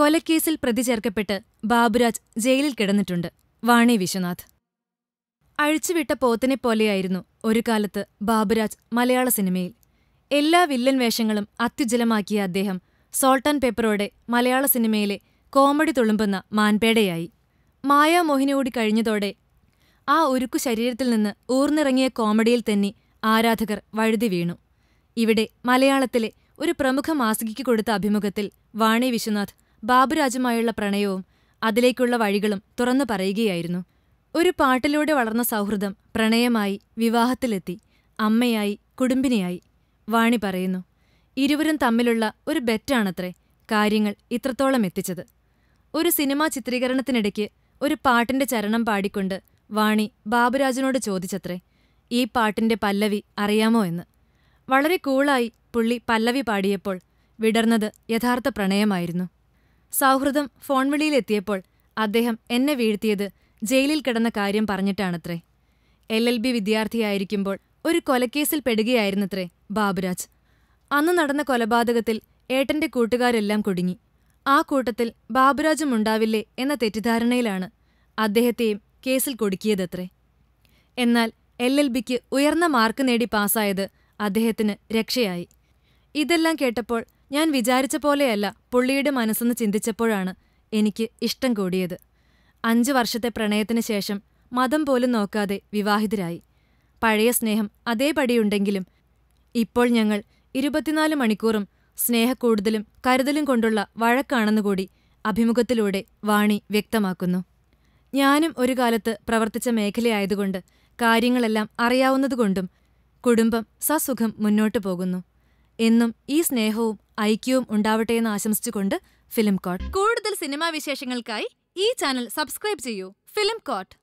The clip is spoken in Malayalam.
കൊലക്കേസിൽ പ്രതി ചേർക്കപ്പെട്ട് ബാബുരാജ് ജയിലിൽ കിടന്നിട്ടുണ്ട് വാണി വിശ്വനാഥ് അഴിച്ചുവിട്ട പോത്തിനെ പോലെയായിരുന്നു ഒരു കാലത്ത് ബാബുരാജ് മലയാള സിനിമയിൽ എല്ലാ വില്ലൻ വേഷങ്ങളും അത്യുജ്ജലമാക്കിയ അദ്ദേഹം സോൾട്ട് ആൻഡ് പേപ്പറോടെ മലയാള സിനിമയിലെ കോമഡി തുളുമ്പുന്ന മാൻപേടയായി മായാമോഹിനിയോടി കഴിഞ്ഞതോടെ ആ ഉരുക്കു ശരീരത്തിൽ നിന്ന് ഊർന്നിറങ്ങിയ കോമഡിയിൽ തന്നെ ആരാധകർ വഴുതി വീണു ഇവിടെ മലയാളത്തിലെ ഒരു പ്രമുഖ മാസികയ്ക്ക് കൊടുത്ത അഭിമുഖത്തിൽ വാണി വിശ്വനാഥ് ബാബുരാജുമായുള്ള പ്രണയവും അതിലേക്കുള്ള വഴികളും തുറന്നു പറയുകയായിരുന്നു ഒരു പാട്ടിലൂടെ വളർന്ന സൗഹൃദം പ്രണയമായി വിവാഹത്തിലെത്തി അമ്മയായി കുടുംബിനിയായി വാണി പറയുന്നു ഇരുവരും തമ്മിലുള്ള ഒരു ബെറ്റാണത്രേ കാര്യങ്ങൾ ഇത്രത്തോളം എത്തിച്ചത് ഒരു സിനിമാ ചിത്രീകരണത്തിനിടയ്ക്ക് ഒരു പാട്ടിന്റെ ചരണം പാടിക്കൊണ്ട് വാണി ബാബുരാജിനോട് ചോദിച്ചത്രേ ഈ പാട്ടിന്റെ പല്ലവി അറിയാമോ എന്ന് വളരെ കൂളായി പുള്ളി പല്ലവി പാടിയപ്പോൾ വിടർന്നത് യഥാർത്ഥ പ്രണയമായിരുന്നു സൗഹൃദം ഫോൺവിളിയിലെത്തിയപ്പോൾ അദ്ദേഹം എന്നെ വീഴ്ത്തിയത് ജയിലിൽ കിടന്ന കാര്യം പറഞ്ഞിട്ടാണത്രേ എൽ എൽ ബി വിദ്യാർത്ഥിയായിരിക്കുമ്പോൾ ഒരു കൊലക്കേസിൽ പെടുകയായിരുന്നത്രേ ബാബുരാജ് അന്ന് നടന്ന കൊലപാതകത്തിൽ ഏട്ടന്റെ കൂട്ടുകാരെല്ലാം കുടുങ്ങി ആ കൂട്ടത്തിൽ ബാബുരാജും ഉണ്ടാവില്ലേ എന്ന തെറ്റിദ്ധാരണയിലാണ് അദ്ദേഹത്തെയും കേസിൽ കൊടുക്കിയതത്രേ എന്നാൽ എൽ എൽ ബിക്ക് ഉയർന്ന മാർക്ക് നേടി പാസ്സായത് അദ്ദേഹത്തിന് രക്ഷയായി ഇതെല്ലാം കേട്ടപ്പോൾ ഞാൻ വിചാരിച്ച പോലെയല്ല പുള്ളിയുടെ മനസ്സെന്ന് ചിന്തിച്ചപ്പോഴാണ് എനിക്ക് ഇഷ്ടം കൂടിയത് അഞ്ച് വർഷത്തെ പ്രണയത്തിന് ശേഷം മതം പോലും നോക്കാതെ വിവാഹിതരായി പഴയ സ്നേഹം അതേപടിയുണ്ടെങ്കിലും ഇപ്പോൾ ഞങ്ങൾ ഇരുപത്തിനാല് മണിക്കൂറും സ്നേഹക്കൂടുതലും കരുതലും കൊണ്ടുള്ള വഴക്കാണെന്നുകൂടി കൂടി അഭിമുഖത്തിലൂടെ വാണി വ്യക്തമാക്കുന്നു ഞാനും ഒരു കാലത്ത് പ്രവർത്തിച്ച മേഖലയായതുകൊണ്ട് കാര്യങ്ങളെല്ലാം അറിയാവുന്നതുകൊണ്ടും കുടുംബം സസുഖം മുന്നോട്ടു പോകുന്നു എന്നും ഈ സ്നേഹവും ഐക്യവും ഉണ്ടാവട്ടെ എന്ന് ആശംസിച്ചുകൊണ്ട് ഫിലിം കോട്ട് കൂടുതൽ സിനിമാ വിശേഷങ്ങൾക്കായി ഈ ചാനൽ സബ്സ്ക്രൈബ് ചെയ്യൂ ഫിലിം കോട്ട്